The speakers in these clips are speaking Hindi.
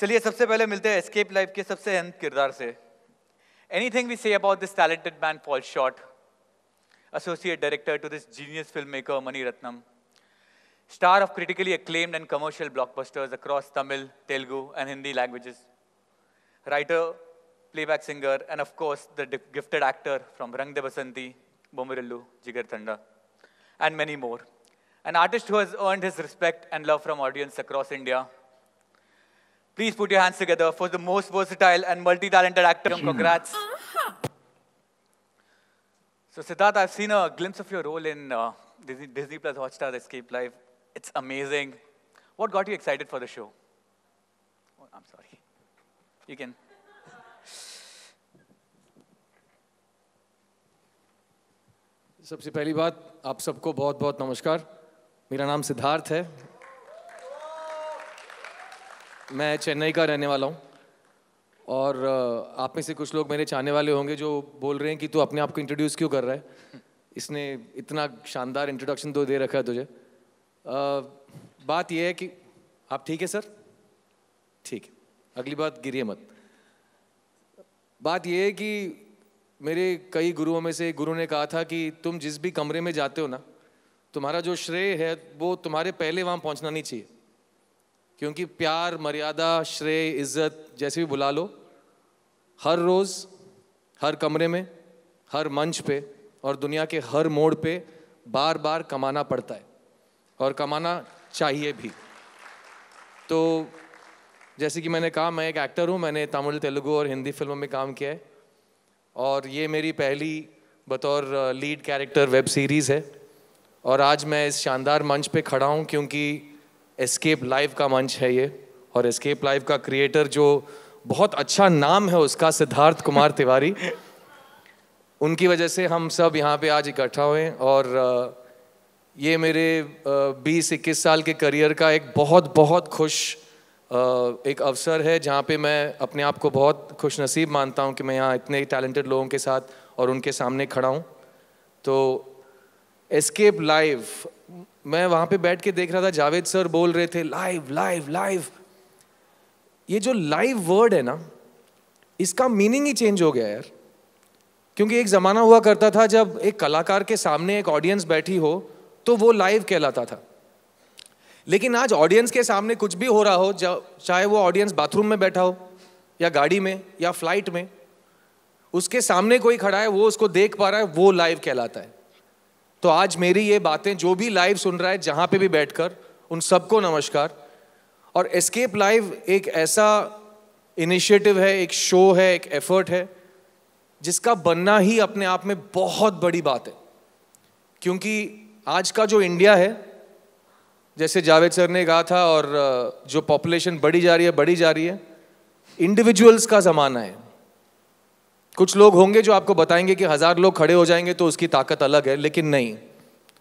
चलिए सबसे पहले मिलते हैं एस्केप लाइफ के सबसे अहम किरदार say anything we say about this talented man fall short associate director to this genius film maker Mani Ratnam star of critically acclaimed and commercial blockbusters across Tamil Telugu and Hindi languages writer playback singer and of course the gifted actor from Rang De Basanti Bommarillu Jigarthanda and many more an artist whose respect and love from audience across India Please put your hands together for the most versatile and multi-talented actor. Congrats. Uh-huh. So Siddharth, I've seen a glimpse of your role in uh, Disney, Disney Plus Hotstar Escape Life. It's amazing. What got you excited for the show? Oh, I'm sorry. You can. सबसे पहली बात आप सबको बहुत बहुत नमस्कार मेरा नाम सिद्धार्थ है मैं चेन्नई का रहने वाला हूँ और आप में से कुछ लोग मेरे चाहने वाले होंगे जो बोल रहे हैं कि तू अपने आप को इंट्रोड्यूस क्यों कर रहा है इसने इतना शानदार इंट्रोडक्शन तो दे रखा है तुझे आ, बात यह है कि आप ठीक है सर ठीक है अगली बात गिरिए मत बात यह है कि मेरे कई गुरुओं में से एक गुरु ने कहा था कि तुम जिस भी कमरे में जाते हो ना तुम्हारा जो श्रेय है वो तुम्हारे पहले वहाँ पहुँचना नहीं चाहिए क्योंकि प्यार मर्यादा श्रेय इज्जत जैसे भी बुला लो हर रोज़ हर कमरे में हर मंच पे और दुनिया के हर मोड़ पे बार बार कमाना पड़ता है और कमाना चाहिए भी तो जैसे कि मैंने कहा मैं एक एक्टर हूँ मैंने तमिल तेलुगु और हिंदी फिल्मों में काम किया है और ये मेरी पहली बतौर लीड कैरेक्टर वेब सीरीज़ है और आज मैं इस शानदार मंच पे खड़ा हूँ क्योंकि एस्केप लाइव का मंच है ये और एस्केप लाइव का क्रिएटर जो बहुत अच्छा नाम है उसका सिद्धार्थ कुमार तिवारी उनकी वजह से हम सब यहाँ पे आज इकट्ठा हुए और ये मेरे 20-21 साल के करियर का एक बहुत बहुत खुश एक अवसर है जहाँ पे मैं अपने आप को बहुत खुश नसीब मानता हूँ कि मैं यहाँ इतने टैलेंटेड लोगों के साथ और उनके सामने खड़ा हूँ तो एस्केप लाइव मैं वहाँ पे बैठ के देख रहा था जावेद सर बोल रहे थे लाइव लाइव लाइव ये जो लाइव वर्ड है ना इसका मीनिंग ही चेंज हो गया यार क्योंकि एक ज़माना हुआ करता था जब एक कलाकार के सामने एक ऑडियंस बैठी हो तो वो लाइव कहलाता था लेकिन आज ऑडियंस के सामने कुछ भी हो रहा हो चाहे वो ऑडियंस बाथरूम में बैठा हो या गाड़ी में या फ्लाइट में उसके सामने कोई खड़ा है वो उसको देख पा रहा है वो लाइव कहलाता है तो आज मेरी ये बातें जो भी लाइव सुन रहा है जहाँ पे भी बैठकर उन सबको नमस्कार और एस्केप लाइव एक ऐसा इनिशिएटिव है एक शो है एक एफर्ट है जिसका बनना ही अपने आप में बहुत बड़ी बात है क्योंकि आज का जो इंडिया है जैसे जावेद सर ने कहा था और जो पॉपुलेशन बढ़ी जा रही है बढ़ी जा रही है इंडिविजुअल्स का ज़माना है कुछ लोग होंगे जो आपको बताएंगे कि हज़ार लोग खड़े हो जाएंगे तो उसकी ताकत अलग है लेकिन नहीं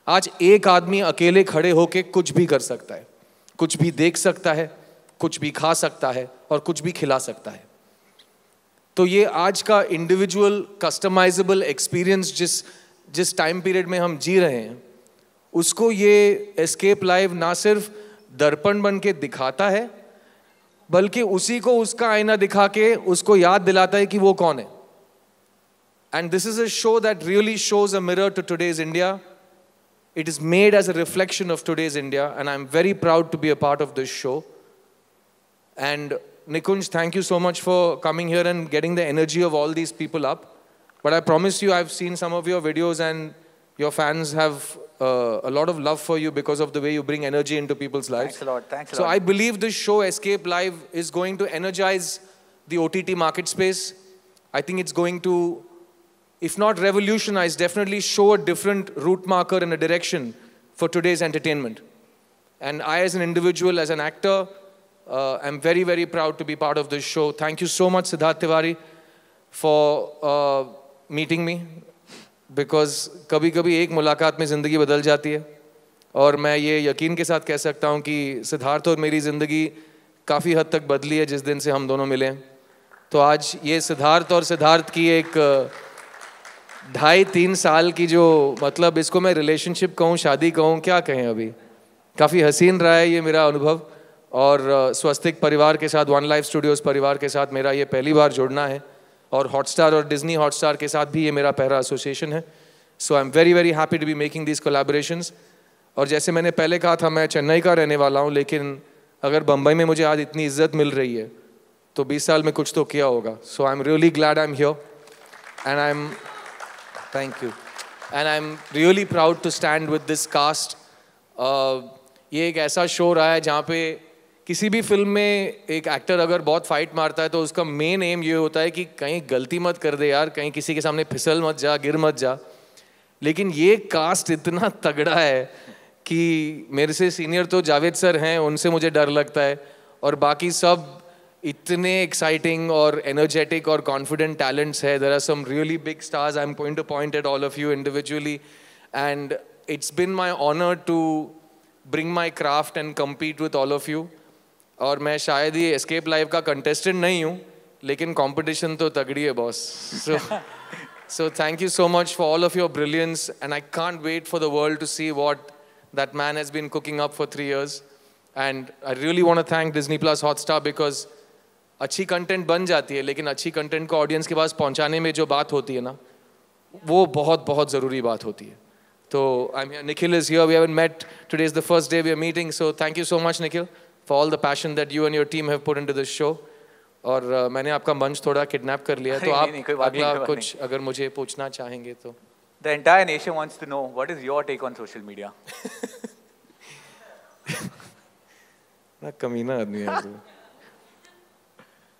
आज एक आदमी अकेले खड़े होके कुछ भी कर सकता है कुछ भी देख सकता है कुछ भी खा सकता है और कुछ भी खिला सकता है तो ये आज का इंडिविजुअल कस्टमाइजेबल एक्सपीरियंस जिस जिस टाइम पीरियड में हम जी रहे हैं उसको ये एस्केप लाइव ना सिर्फ दर्पण बन के दिखाता है बल्कि उसी को उसका आईना दिखा के उसको याद दिलाता है कि वो कौन है And this is a show that really shows a mirror to today's India. It is made as a reflection of today's India, and I'm very proud to be a part of this show. And Nikunj, thank you so much for coming here and getting the energy of all these people up. But I promise you, I've seen some of your videos, and your fans have uh, a lot of love for you because of the way you bring energy into people's lives. Thanks a lot. Thanks a so lot. So I believe this show, Escape Live, is going to energize the OTT market space. I think it's going to if not revolutionize, definitely show a different route marker and a direction for today's entertainment. And I, as an individual, as an actor, uh, am very, very proud to be part of this show. Thank you so much, Siddharth Tiwari, for uh, meeting me. Because कभी कभी एक मुलाकात में ज़िंदगी बदल जाती है और मैं ये यकीन के साथ कह सकता हूँ कि सिद्धार्थ और मेरी ज़िंदगी काफ़ी हद तक बदली है जिस दिन से हम दोनों मिले हैं तो आज ये सिद्धार्थ और सिद्धार्थ की एक uh, ढाई तीन साल की जो मतलब इसको मैं रिलेशनशिप कहूँ शादी कहूँ क्या कहें अभी काफ़ी हसीन रहा है ये मेरा अनुभव और स्वस्तिक परिवार के साथ वन लाइफ स्टूडियोज़ परिवार के साथ मेरा ये पहली बार जुड़ना है और हॉटस्टार और डिज्नी हॉटस्टार के साथ भी ये मेरा पहला एसोसिएशन है so I am very very happy to be making these collaboration और जैसे मैंने पहले कहा था मैं चेन्नई का रहने वाला हूँ लेकिन अगर बम्बई में मुझे आज इतनी इज्जत मिल रही है तो 20 साल में कुछ तो किया होगा so I am really glad I am here and I am thank you and I am really proud to stand with this cast ये एक ऐसा शो रहा है जहाँ पे किसी भी फिल्म में एक एक्टर अगर बहुत फाइट मारता है तो उसका मेन एम ये होता है कि कहीं गलती मत कर दे यार कहीं किसी के सामने फिसल मत जा गिर मत जा लेकिन ये कास्ट इतना तगड़ा है कि मेरे से सीनियर तो जावेद सर हैं उनसे मुझे डर लगता है और बाकी सब itne exciting or energetic or confident talents There are some really big stars. I'm going to point at all of you individually. And it's been my honor to bring my craft and compete with all of you. और मैं शायद ही एस्केप लाइव का कंटेस्टेंट नहीं हूँ लेकिन कंपटीशन तो तगड़ी है boss so so thank you so much for all of your brilliance and I can't wait for the world to see what that man has been cooking up for three years and I really want to thank Disney plus Hotstar because अच्छी कंटेंट बन जाती है लेकिन अच्छी कंटेंट को ऑडियंस के पास पहुंचाने में जो बात होती है ना वो बहुत बहुत ज़रूरी बात होती है तो I am Nikhil is here we have met today is the first day we are meeting so thank you so much Nikhil for all the passion that you and your team have put into this show और uh, मैंने आपका मंच थोड़ा किडनैप कर लिया तो आप अगला कुछ अगर मुझे पूछना चाहेंगे तो the entire nation wants to know what is your take on social media ना कमीना आदमी है तो।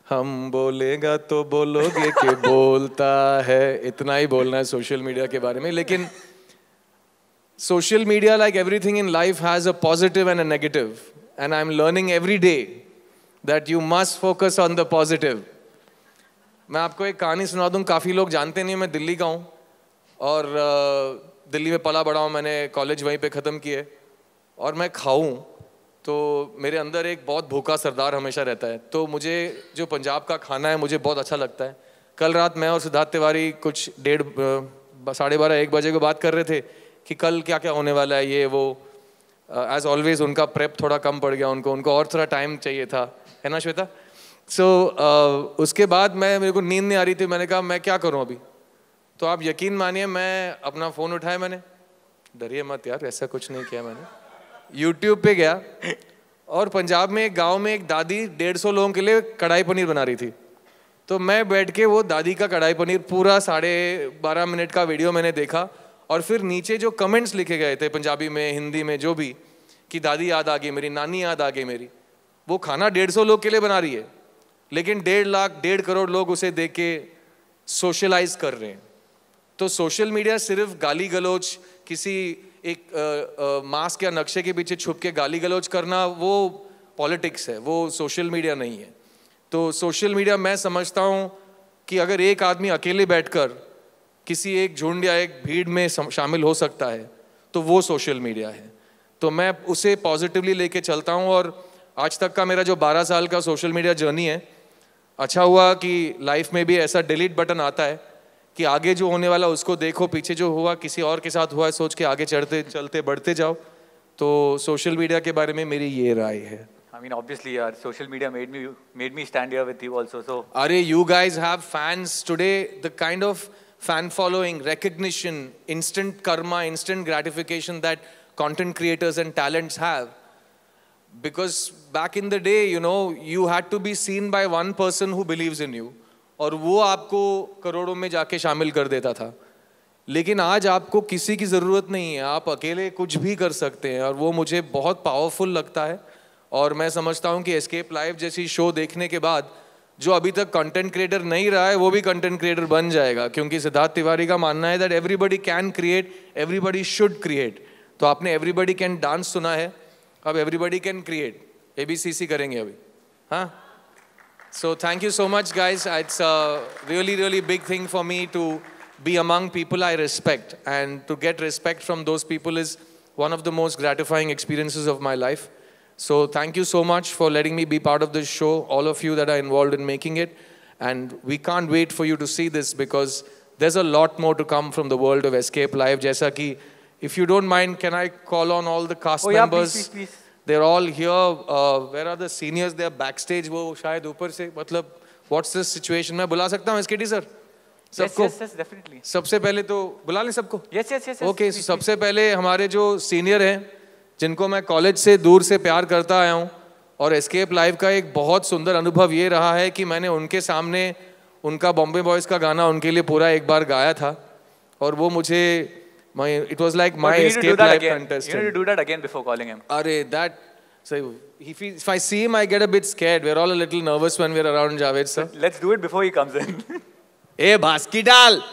हम बोलेगा तो बोलोगे कि बोलता है इतना ही बोलना है सोशल मीडिया के बारे में लेकिन social media like everything in life has a positive and a negative and I am learning every day that you must focus on the positive मैं आपको एक कहानी सुना दूँ काफ़ी लोग जानते नहीं मैं दिल्ली का हूँ और दिल्ली में पला बड़ा हूँ मैंने कॉलेज वहीं पे ख़त्म किए और मैं खाऊँ तो मेरे अंदर एक बहुत भूखा सरदार हमेशा रहता है तो मुझे जो पंजाब का खाना है मुझे बहुत अच्छा लगता है कल रात मैं और सिद्धार्थ तिवारी कुछ डेढ़ साढ़े बारह एक बजे को बात कर रहे थे कि कल क्या क्या होने वाला है ये वो एज uh, ऑलवेज उनका प्रेप थोड़ा कम पड़ गया उनको उनको और थोड़ा टाइम चाहिए था है ना श्वेता सो so, uh, उसके बाद मैं मेरे को नींद नहीं आ रही थी मैंने कहा मैं क्या करूँ अभी तो आप यकीन मानिए मैं अपना फ़ोन उठाया मैंने डरिए मत यार ऐसा कुछ नहीं किया मैंने यूट्यूब पे गया और पंजाब में एक गांव में एक दादी डेढ़ सौ लोगों के लिए कढ़ाई पनीर बना रही थी तो मैं बैठ के वो दादी का कढ़ाई पनीर पूरा साढ़े बारह मिनट का वीडियो मैंने देखा और फिर नीचे जो कमेंट्स लिखे गए थे पंजाबी में हिंदी में जो भी कि दादी याद आ गई मेरी नानी याद आ गई मेरी वो खाना डेढ़ सौ लोग के लिए बना रही है लेकिन डेढ़ लाख डेढ़ करोड़ लोग उसे देख के सोशलाइज कर रहे हैं तो सोशल मीडिया सिर्फ गाली गलोच किसी एक मास्क या नक्शे के पीछे छुप के गाली गलौज करना वो पॉलिटिक्स है वो सोशल मीडिया नहीं है तो सोशल मीडिया मैं समझता हूँ कि अगर एक आदमी अकेले बैठकर किसी एक झुंड या एक भीड़ में शामिल हो सकता है तो वो सोशल मीडिया है तो मैं उसे पॉजिटिवली लेके चलता हूँ और आज तक का मेरा जो 12 साल का सोशल मीडिया जर्नी है अच्छा हुआ कि लाइफ में भी ऐसा डिलीट बटन आता है कि आगे जो होने वाला उसको देखो पीछे जो हुआ किसी और के साथ हुआ है सोच के आगे चढ़ते चलते बढ़ते जाओ तो सोशल मीडिया के बारे में मेरी ये राय है I mean, obviously, our social media made me made me stand here with you also. So, are you guys have fans today? The kind of fan following, recognition, instant karma, instant gratification that content creators and talents have. Because back in the day, you know, you had to be seen by one person who believes in you. और वो आपको करोड़ों में जाके शामिल कर देता था लेकिन आज आपको किसी की ज़रूरत नहीं है आप अकेले कुछ भी कर सकते हैं और वो मुझे बहुत पावरफुल लगता है और मैं समझता हूँ कि एस्केप लाइव जैसी शो देखने के बाद जो अभी तक कंटेंट क्रिएटर नहीं रहा है वो भी कंटेंट क्रिएटर बन जाएगा क्योंकि सिद्धार्थ तिवारी का मानना है that everybody can create everybody should create तो आपने एवरीबडी कैन डांस सुना है अब एवरीबडी कैन क्रिएट ए करेंगे अभी हाँ So thank you so much, guys. It's a really, really big thing for me to be among people I respect. And to get respect from those people is one of the most gratifying experiences of my life. So thank you so much for letting me be part of this show, all of you that are involved in making it. And we can't wait for you to see this because there's a lot more to come from the world of Escape Live. Jaisa ki, if you don't mind, can I call on all the cast oh, yeah, members? Please, please, please. There all here where are the seniors there backstage वो शायद ऊपर से मतलब व्हाट्स दिस सिचुएशन मैं बुला सकता हूँ एस के डी सर सबको yes, yes, yes, सबसे पहले तो बुला लें सबको यस यस यस ओके सबसे पहले हमारे जो सीनियर हैं जिनको मैं कॉलेज से दूर से प्यार करता आया हूँ और एस्केप लाइव का एक बहुत सुंदर अनुभव ये रहा है कि मैंने उनके सामने उनका बॉम्बे बॉयज़ का गाना उनके लिए पूरा एक बार गाया था और वो मुझे My, it was like my escape life contest. You need to do that again before calling him. Are that. So if, he, if I see him, I get a bit scared. We're all a little nervous when we're around Javed, sir. Let's do it before he comes in. hey, Baskidal!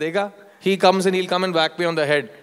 Dega. He comes and he'll come and whack me on the head.